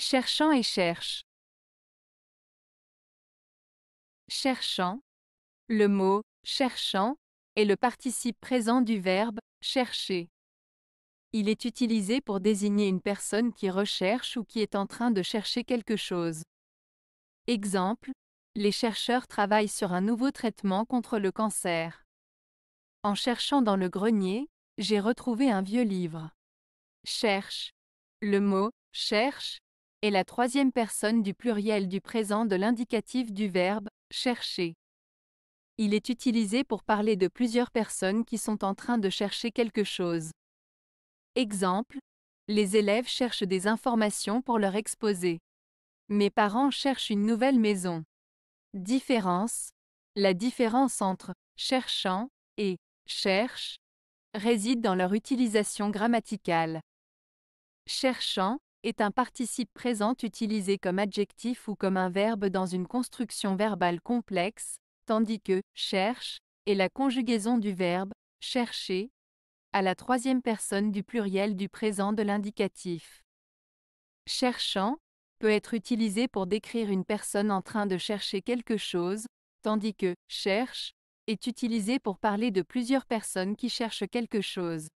Cherchant et cherche. Cherchant. Le mot cherchant est le participe présent du verbe chercher. Il est utilisé pour désigner une personne qui recherche ou qui est en train de chercher quelque chose. Exemple, les chercheurs travaillent sur un nouveau traitement contre le cancer. En cherchant dans le grenier, j'ai retrouvé un vieux livre. Cherche. Le mot cherche est la troisième personne du pluriel du présent de l'indicatif du verbe chercher. Il est utilisé pour parler de plusieurs personnes qui sont en train de chercher quelque chose. Exemple, les élèves cherchent des informations pour leur exposé. Mes parents cherchent une nouvelle maison. Différence. La différence entre cherchant et cherche réside dans leur utilisation grammaticale. Cherchant est un participe présent utilisé comme adjectif ou comme un verbe dans une construction verbale complexe, tandis que cherche est la conjugaison du verbe chercher à la troisième personne du pluriel du présent de l'indicatif. Cherchant peut être utilisé pour décrire une personne en train de chercher quelque chose, tandis que cherche est utilisé pour parler de plusieurs personnes qui cherchent quelque chose.